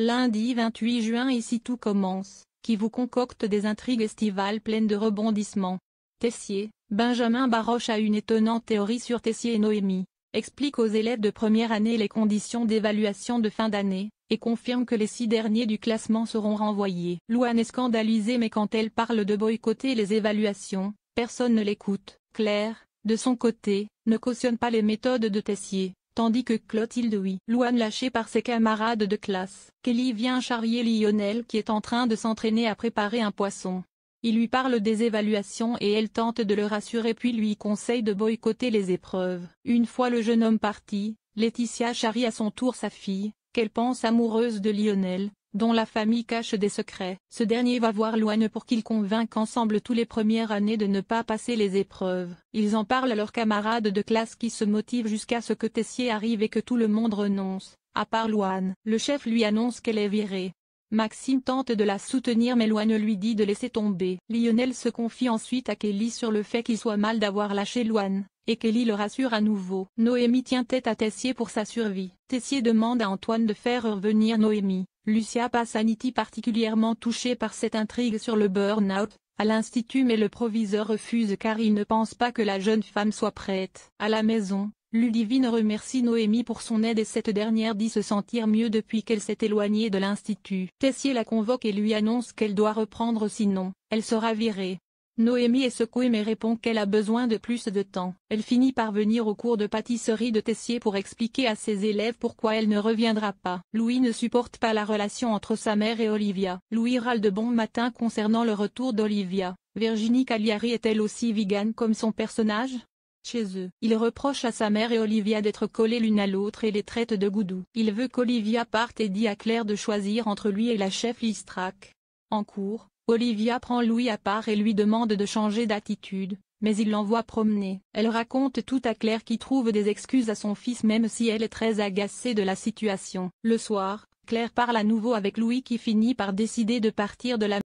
Lundi 28 juin ici tout commence, qui vous concocte des intrigues estivales pleines de rebondissements. Tessier, Benjamin Baroche a une étonnante théorie sur Tessier et Noémie, explique aux élèves de première année les conditions d'évaluation de fin d'année, et confirme que les six derniers du classement seront renvoyés. Louane est scandalisée mais quand elle parle de boycotter les évaluations, personne ne l'écoute. Claire, de son côté, ne cautionne pas les méthodes de Tessier tandis que Clotilde oui. loin lâchée par ses camarades de classe. Kelly vient charrier Lionel qui est en train de s'entraîner à préparer un poisson. Il lui parle des évaluations et elle tente de le rassurer puis lui conseille de boycotter les épreuves. Une fois le jeune homme parti, Laetitia charrie à son tour sa fille, qu'elle pense amoureuse de Lionel, dont la famille cache des secrets. Ce dernier va voir Loane pour qu'il convainque ensemble tous les premières années de ne pas passer les épreuves. Ils en parlent à leurs camarades de classe qui se motivent jusqu'à ce que Tessier arrive et que tout le monde renonce, à part Loane. Le chef lui annonce qu'elle est virée. Maxime tente de la soutenir mais Loan lui dit de laisser tomber. Lionel se confie ensuite à Kelly sur le fait qu'il soit mal d'avoir lâché Loan, et Kelly le rassure à nouveau. Noémie tient tête à Tessier pour sa survie. Tessier demande à Antoine de faire revenir Noémie. Lucia passe à Nitti particulièrement touchée par cette intrigue sur le burn-out, à l'institut mais le proviseur refuse car il ne pense pas que la jeune femme soit prête. À la maison, Ludivine remercie Noémie pour son aide et cette dernière dit se sentir mieux depuis qu'elle s'est éloignée de l'Institut. Tessier la convoque et lui annonce qu'elle doit reprendre sinon, elle sera virée. Noémie est secouée mais répond qu'elle a besoin de plus de temps. Elle finit par venir au cours de pâtisserie de Tessier pour expliquer à ses élèves pourquoi elle ne reviendra pas. Louis ne supporte pas la relation entre sa mère et Olivia. Louis râle de bon matin concernant le retour d'Olivia. Virginie Cagliari est-elle aussi vegane comme son personnage chez eux, il reproche à sa mère et Olivia d'être collées l'une à l'autre et les traite de goudou. Il veut qu'Olivia parte et dit à Claire de choisir entre lui et la chef Listrac. En cours, Olivia prend Louis à part et lui demande de changer d'attitude, mais il l'envoie promener. Elle raconte tout à Claire qui trouve des excuses à son fils même si elle est très agacée de la situation. Le soir, Claire parle à nouveau avec Louis qui finit par décider de partir de la